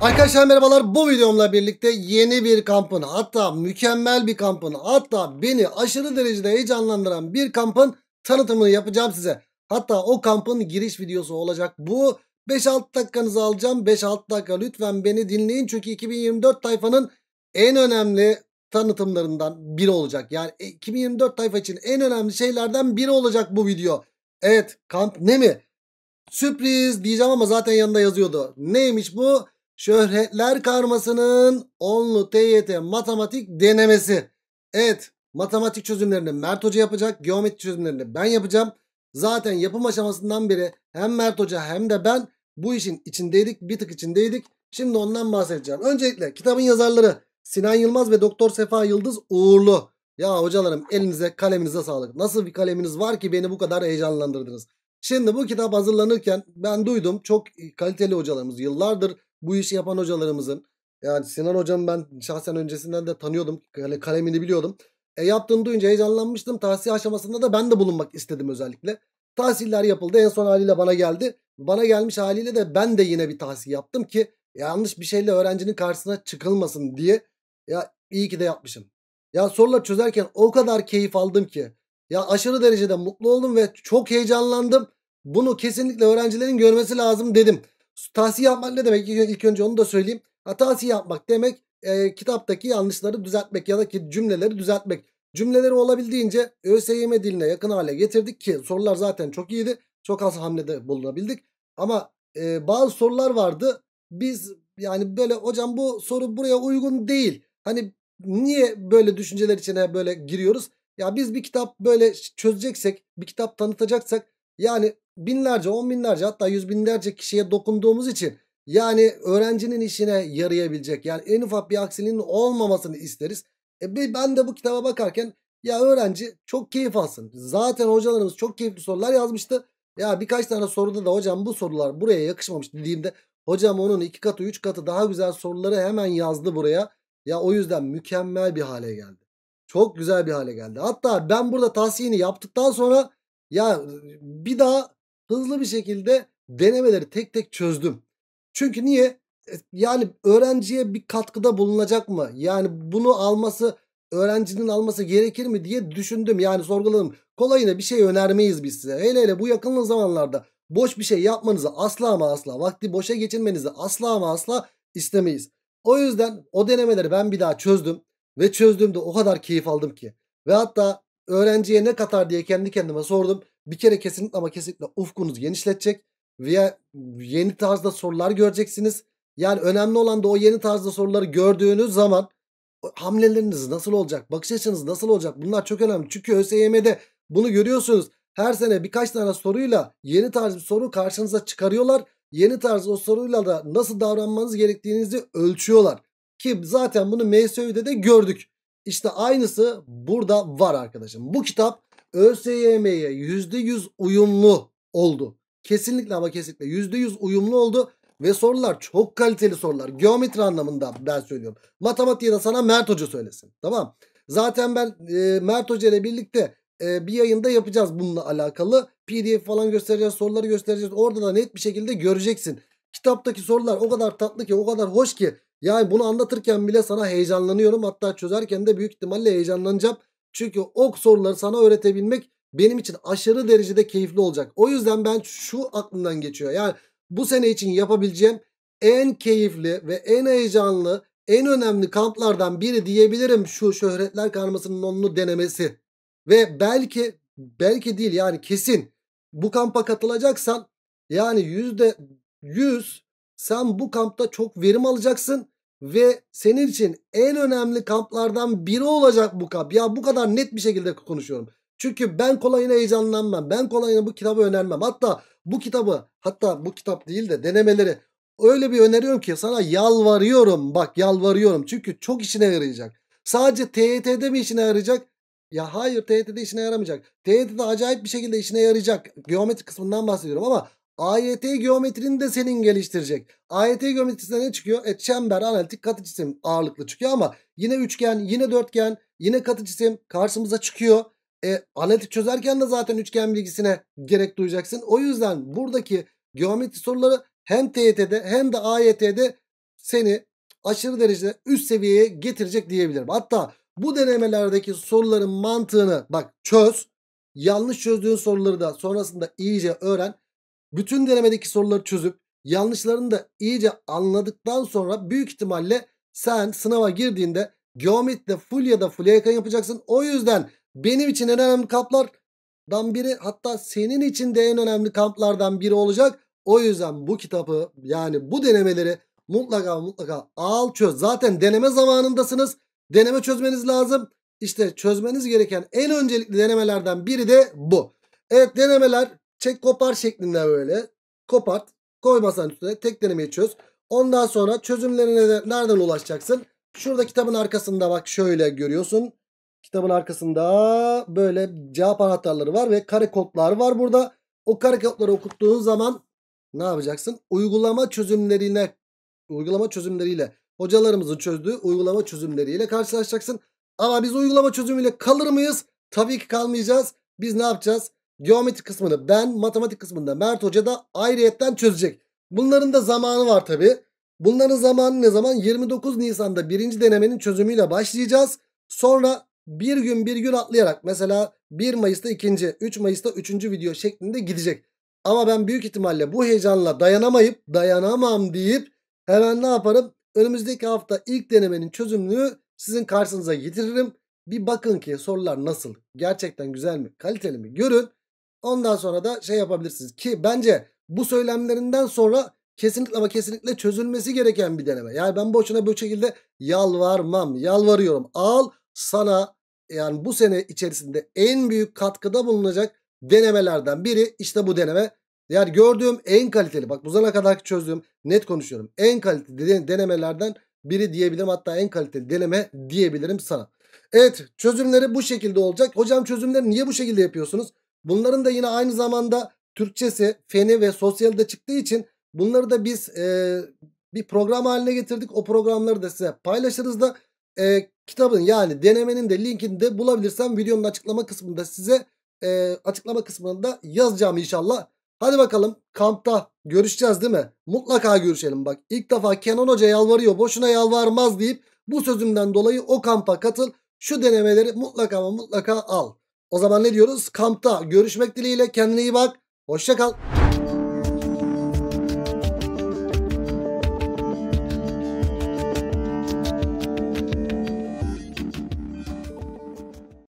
Arkadaşlar merhabalar bu videomla birlikte yeni bir kampın hatta mükemmel bir kampın hatta beni aşırı derecede heyecanlandıran bir kampın tanıtımını yapacağım size. Hatta o kampın giriş videosu olacak bu 5-6 dakikanızı alacağım 5-6 dakika lütfen beni dinleyin çünkü 2024 tayfanın en önemli tanıtımlarından biri olacak. Yani 2024 e, tayfa için en önemli şeylerden biri olacak bu video. Evet kamp ne mi? Sürpriz diyeceğim ama zaten yanında yazıyordu. Neymiş bu? Şöhretler karmasının onlu TYT matematik denemesi. Evet matematik çözümlerini Mert Hoca yapacak. Geometri çözümlerini ben yapacağım. Zaten yapım aşamasından beri hem Mert Hoca hem de ben bu işin içindeydik. Bir tık içindeydik. Şimdi ondan bahsedeceğim. Öncelikle kitabın yazarları Sinan Yılmaz ve Doktor Sefa Yıldız Uğurlu. Ya hocalarım elinize kaleminize sağlık. Nasıl bir kaleminiz var ki beni bu kadar heyecanlandırdınız. Şimdi bu kitap hazırlanırken ben duydum çok kaliteli hocalarımız yıllardır bu işi yapan hocalarımızın yani Sinan hocam ben şahsen öncesinden de tanıyordum. Yani kalemini biliyordum. E yaptığını duyunca heyecanlanmıştım. Tahsil aşamasında da ben de bulunmak istedim özellikle. Tahsiller yapıldı. En son haliyle bana geldi. Bana gelmiş haliyle de ben de yine bir tahsil yaptım ki yanlış bir şeyle öğrencinin karşısına çıkılmasın diye. Ya iyi ki de yapmışım. Ya sorular çözerken o kadar keyif aldım ki. Ya aşırı derecede mutlu oldum ve çok heyecanlandım. Bunu kesinlikle öğrencilerin görmesi lazım dedim. Tahsiye yapmak ne demek? İlk önce onu da söyleyeyim. Hatasi yapmak demek e, kitaptaki yanlışları düzeltmek ya da ki cümleleri düzeltmek. Cümleleri olabildiğince ÖSYM diline yakın hale getirdik ki sorular zaten çok iyiydi. Çok az hamlede bulunabildik. Ama e, bazı sorular vardı. Biz yani böyle hocam bu soru buraya uygun değil. Hani niye böyle düşünceler içine böyle giriyoruz? Ya biz bir kitap böyle çözeceksek, bir kitap tanıtacaksak yani binlerce, on binlerce hatta yüz binlerce kişiye dokunduğumuz için yani öğrencinin işine yarayabilecek yani en ufak bir aksiliğin olmamasını isteriz. E ben de bu kitaba bakarken ya öğrenci çok keyif alsın. Zaten hocalarımız çok keyifli sorular yazmıştı. Ya birkaç tane soruda da hocam bu sorular buraya yakışmamış dediğimde hocam onun iki katı üç katı daha güzel soruları hemen yazdı buraya. Ya o yüzden mükemmel bir hale geldi. Çok güzel bir hale geldi. Hatta ben burada tahsiyini yaptıktan sonra ya bir daha hızlı bir şekilde denemeleri tek tek çözdüm. Çünkü niye? E, yani öğrenciye bir katkıda bulunacak mı? Yani bunu alması öğrencinin alması gerekir mi diye düşündüm. Yani sorguladım. Kolayına bir şey önermeyiz biz size. Hele hele bu yakın zamanlarda boş bir şey yapmanızı asla ama asla vakti boşa geçirmenizi asla ama asla istemeyiz. O yüzden o denemeleri ben bir daha çözdüm ve çözdüğümde o kadar keyif aldım ki. Ve hatta öğrenciye ne katar diye kendi kendime sordum bir kere kesinlikle ama kesinlikle ufkunuzu genişletecek. veya yeni tarzda sorular göreceksiniz. Yani önemli olan da o yeni tarzda soruları gördüğünüz zaman hamleleriniz nasıl olacak? Bakış açınız nasıl olacak? Bunlar çok önemli. Çünkü ÖSYM'de bunu görüyorsunuz. Her sene birkaç tane soruyla yeni tarz bir soru karşınıza çıkarıyorlar. Yeni tarz o soruyla da nasıl davranmanız gerektiğinizi ölçüyorlar. Ki zaten bunu MSÖ'de de gördük. İşte aynısı burada var arkadaşım. Bu kitap ÖSYM'ye %100 uyumlu oldu. Kesinlikle ama kesinlikle %100 uyumlu oldu. Ve sorular çok kaliteli sorular. Geometri anlamında ben söylüyorum. Matematiğe de sana Mert Hoca söylesin. Tamam. Zaten ben e, Mert Hoca ile birlikte e, bir yayında yapacağız bununla alakalı. PDF falan göstereceğiz. Soruları göstereceğiz. Orada da net bir şekilde göreceksin. Kitaptaki sorular o kadar tatlı ki o kadar hoş ki. Yani bunu anlatırken bile sana heyecanlanıyorum. Hatta çözerken de büyük ihtimalle heyecanlanacağım. Çünkü o soruları sana öğretebilmek benim için aşırı derecede keyifli olacak. O yüzden ben şu aklımdan geçiyor. Yani bu sene için yapabileceğim en keyifli ve en heyecanlı, en önemli kamplardan biri diyebilirim şu şöhretler karmasının onunu denemesi. Ve belki belki değil yani kesin bu kampa katılacaksan yani yüzde yüz sen bu kampta çok verim alacaksın ve senin için en önemli kamplardan biri olacak bu kamp. Ya bu kadar net bir şekilde konuşuyorum. Çünkü ben kolayına heyecanlanmam. Ben kolayına bu kitabı önermem. Hatta bu kitabı hatta bu kitap değil de denemeleri öyle bir öneriyorum ki sana yalvarıyorum. Bak yalvarıyorum. Çünkü çok işine yarayacak. Sadece TYT'de mi işine yarayacak? Ya hayır TYT'de işine yaramayacak. TYT'de acayip bir şekilde işine yarayacak. Geometri kısmından bahsediyorum ama AYT geometrini de senin geliştirecek. AYT geometrisinde ne çıkıyor? E, çember, analitik, katı cisim ağırlıklı çıkıyor ama yine üçgen, yine dörtgen, yine katı cisim karşımıza çıkıyor. E, analitik çözerken de zaten üçgen bilgisine gerek duyacaksın. O yüzden buradaki geometri soruları hem TYT'de hem de AYT'de seni aşırı derecede üst seviyeye getirecek diyebilirim. Hatta bu denemelerdeki soruların mantığını bak çöz. Yanlış çözdüğün soruları da sonrasında iyice öğren. Bütün denemedeki soruları çözüp yanlışlarını da iyice anladıktan sonra büyük ihtimalle sen sınava girdiğinde geometride full ya da full yakın yapacaksın. O yüzden benim için en önemli kamplardan biri hatta senin için de en önemli kamplardan biri olacak. O yüzden bu kitabı yani bu denemeleri mutlaka mutlaka al çöz. Zaten deneme zamanındasınız. Deneme çözmeniz lazım. İşte çözmeniz gereken en öncelikli denemelerden biri de bu. Evet denemeler Çek kopar şeklinde böyle. Kopart. Koy masanın üstüne. Tek denemeyi çöz. Ondan sonra çözümlerine de nereden ulaşacaksın? Şurada kitabın arkasında bak şöyle görüyorsun. Kitabın arkasında böyle cevap anahtarları var ve kare kodlar var burada. O kare kodları okuttuğun zaman ne yapacaksın? Uygulama çözümlerine uygulama çözümleriyle hocalarımızın çözdüğü uygulama çözümleriyle karşılaşacaksın. Ama biz uygulama çözümüyle kalır mıyız? Tabii ki kalmayacağız. Biz ne yapacağız? Geometri kısmını ben, matematik kısmında Mert Hoca da ayrıyetten çözecek. Bunların da zamanı var tabi. Bunların zamanı ne zaman? 29 Nisan'da birinci denemenin çözümüyle başlayacağız. Sonra bir gün bir gün atlayarak mesela 1 Mayıs'ta ikinci, 3 Mayıs'ta üçüncü video şeklinde gidecek. Ama ben büyük ihtimalle bu heyecanla dayanamayıp dayanamam deyip hemen ne yaparım? Önümüzdeki hafta ilk denemenin çözümünü sizin karşınıza getiririm. Bir bakın ki sorular nasıl? Gerçekten güzel mi? Kaliteli mi? Görün. Ondan sonra da şey yapabilirsiniz ki bence bu söylemlerinden sonra kesinlikle ama kesinlikle çözülmesi gereken bir deneme. Yani ben boşuna bu şekilde yalvarmam, yalvarıyorum. Al sana yani bu sene içerisinde en büyük katkıda bulunacak denemelerden biri işte bu deneme. Yani gördüğüm en kaliteli bak bu zamana kadar çözdüğüm net konuşuyorum. En kaliteli denemelerden biri diyebilirim hatta en kaliteli deneme diyebilirim sana. Evet çözümleri bu şekilde olacak. Hocam çözümleri niye bu şekilde yapıyorsunuz? Bunların da yine aynı zamanda Türkçesi, feni ve sosyali çıktığı için bunları da biz e, bir program haline getirdik. O programları da size paylaşırız da e, kitabın yani denemenin de linkini de bulabilirsem videonun açıklama kısmında size e, açıklama kısmında yazacağım inşallah. Hadi bakalım kampta görüşeceğiz değil mi? Mutlaka görüşelim bak. İlk defa Kenan Hoca yalvarıyor boşuna yalvarmaz deyip bu sözümden dolayı o kampa katıl. Şu denemeleri mutlaka ama mutlaka al. O zaman ne diyoruz? Kampta görüşmek dileğiyle kendine iyi bak. Hoşçakal.